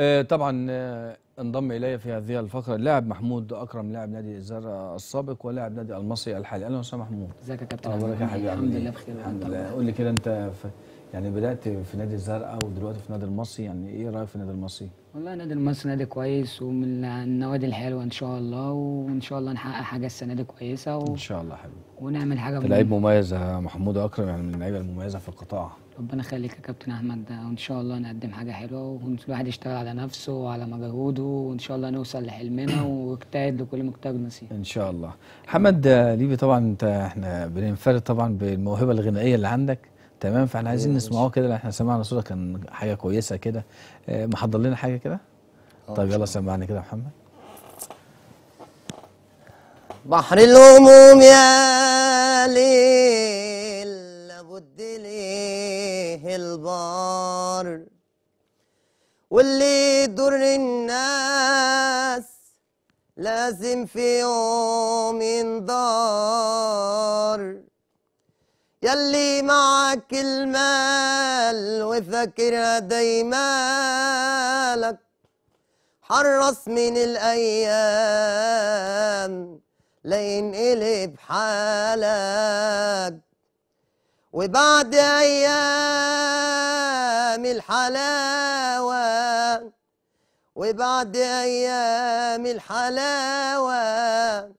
آه، طبعا آه، انضم الي في هذه الفقره اللاعب محمود اكرم لاعب نادي الزرع السابق ولاعب نادي المصري الحالي اهلا وسهلا محمود ازيك يا كابتن الحمد لله بخير الحمد لله قول لي كده انت يعني بدات في نادي الزرقاء ودلوقتي في نادي المصري يعني ايه رايك في النادي المصري والله النادي المصري نادي كويس ومن النوادي الحلوه ان شاء الله وان شاء الله نحقق حاجه السنه دي كويسه و... ان شاء الله حلو ونعمل حاجه لعيب مميز يا محمود اكرم يعني من اللعيبه المميزه في القطاع ربنا يخليك يا كابتن احمد وان شاء الله نقدم حاجه حلوه والواحد يشتغل على نفسه وعلى مجهوده وان شاء الله نوصل لحلمنا واجتهد لكل مجتهد نصيب ان شاء الله محمد ليبي طبعا انت احنا بننفرد طبعا بالموهبه الغنائيه اللي عندك تمام فاحنا عايزين نسمعوه كده احنا سمعنا صوته كان حاجه كويسه كده آه، محضر لنا حاجه كده آه، طيب يلا سمعني كده يا محمد بحر الهموم يا ليل لابد ليه البار واللي دور الناس لازم في يوم ينضار يلي مع معاك المال وفاكرها دايما لك حرص من الأيام الي حالك وبعد أيام الحلاوة وبعد أيام الحلاوة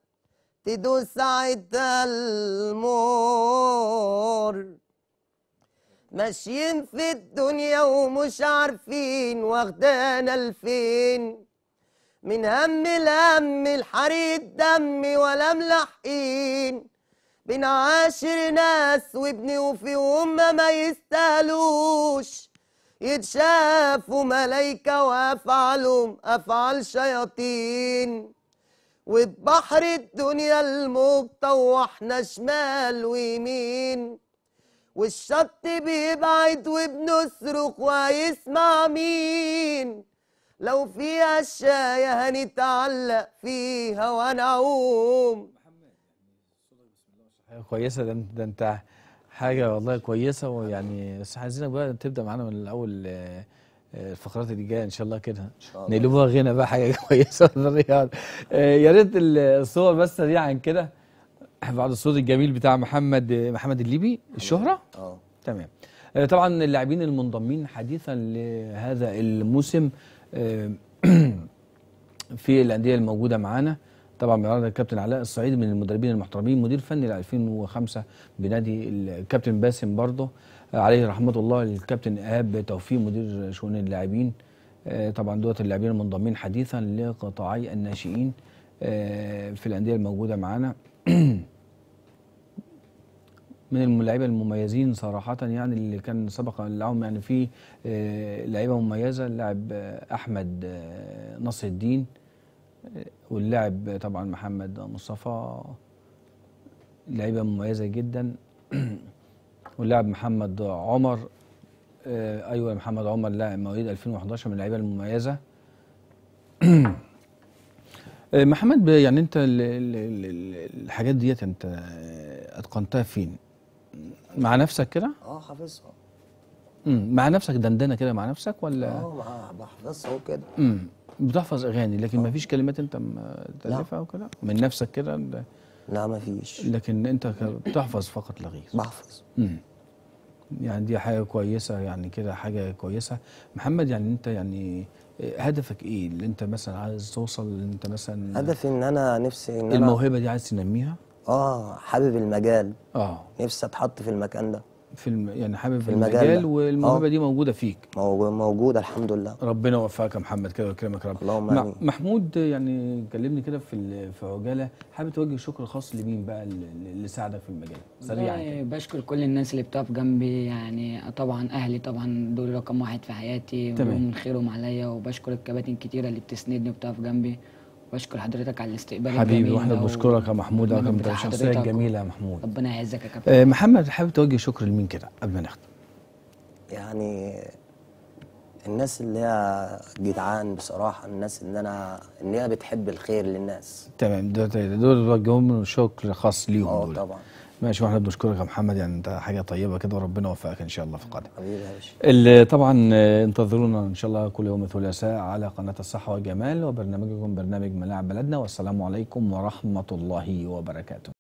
تدوس ساعتها المور ماشيين في الدنيا ومش عارفين واخدانا لفين من هم الهم الحريق دم ولا ملاحقين بنعاشر ناس وابني وفيهم ما يستاهلوش يتشافوا ملايكة وأفعالهم أفعال شياطين وبحر الدنيا الموج طوحنا شمال ويمين والشط بيبعد وبنصرخ وهيسمع مين لو فيها الشاية هنتعلق فيها ونعوم كويسة ده انت, ده انت حاجة والله كويسة ويعني بس عايزينك بقى تبدأ معانا من الأول آه، آه، الفقرات اللي جايه ان شاء الله كده نقلبوها غنى بقى حاجه كويسه الرياض آه، يا ريت الصور بس سريعا كده بعد الصوت الجميل بتاع محمد محمد الليبي الشهره اه تمام آه، طبعا اللاعبين المنضمين حديثا لهذا الموسم آه، في الانديه الموجوده معانا طبعا بيعرض الكابتن علاء الصعيد من المدربين المحترمين مدير فني ل 2005 بنادي الكابتن باسم برضه آه، عليه رحمه الله الكابتن ايهاب توفيق مدير شؤون اللاعبين طبعا دوت اللاعبين المنضمين حديثا لقطاعي الناشئين في الانديه الموجوده معانا من اللعيبه المميزين صراحه يعني اللي كان سبق لهم يعني في آه، لعيبه مميزه اللاعب آه، احمد آه، نصر الدين واللاعب طبعا محمد مصطفى لعيبه مميزه جدا واللاعب محمد عمر ايوه محمد عمر لاعب مواليد 2011 من اللعيبه المميزه آه، محمد يعني انت الحاجات ديت انت آه، اتقنتها فين؟ مع نفسك كده؟ اه حافظها مع نفسك دندنه كده مع نفسك ولا؟ اه بحفظها وكده امم بتحفظ اغاني لكن اه. ما فيش كلمات انت تالفها وكده؟ من نفسك كده؟ لا ما فيش لكن انت بتحفظ فقط لا غير بحفظ امم يعني دي حاجه كويسه يعني كده حاجه كويسه محمد يعني انت يعني إيه، هدفك ايه اللي انت مثلا عايز توصل اللي انت مثلا هدفي ان انا نفسي ان الموهبه دي عايز تنميها اه حابب المجال اه نفسي اتحط في المكان ده في الم... يعني حابب في المجال, المجال والموهبه آه. دي موجوده فيك موجوده الحمد لله ربنا يوفقك يا محمد كده ويكرمك رب اللهم امين محمود يعني كلمني كده في في عجاله حابب توجه شكر خاص لمين بقى اللي ساعدك في المجال سريعا بشكر كل الناس اللي بتقف جنبي يعني طبعا اهلي طبعا دول رقم واحد في حياتي تمام من خيرهم عليا وبشكر الكباتن كتيره اللي بتسندني وبتقف جنبي بشكر حضرتك على الاستقبال حبيبي واحنا بنشكرك يا محمود رقم الشخصيه الجميله يا محمود ربنا يعزك يا كابتن آه، محمد حابب توجه شكر لمين كده قبل ما نختم يعني الناس اللي هي جدعان بصراحه الناس اللي انا ان هي بتحب الخير للناس تمام دول دول بوجههم شكر خاص ليهم آه، دول طبعا ماشي واحنا بنشكرك يا محمد يعني انت حاجه طيبه كده وربنا يوفقك ان شاء الله في القادم اللي طبعا انتظرونا ان شاء الله كل يوم ثلاثاء على قناه الصحه والجمال وبرنامجكم برنامج ملاعب بلدنا والسلام عليكم ورحمه الله وبركاته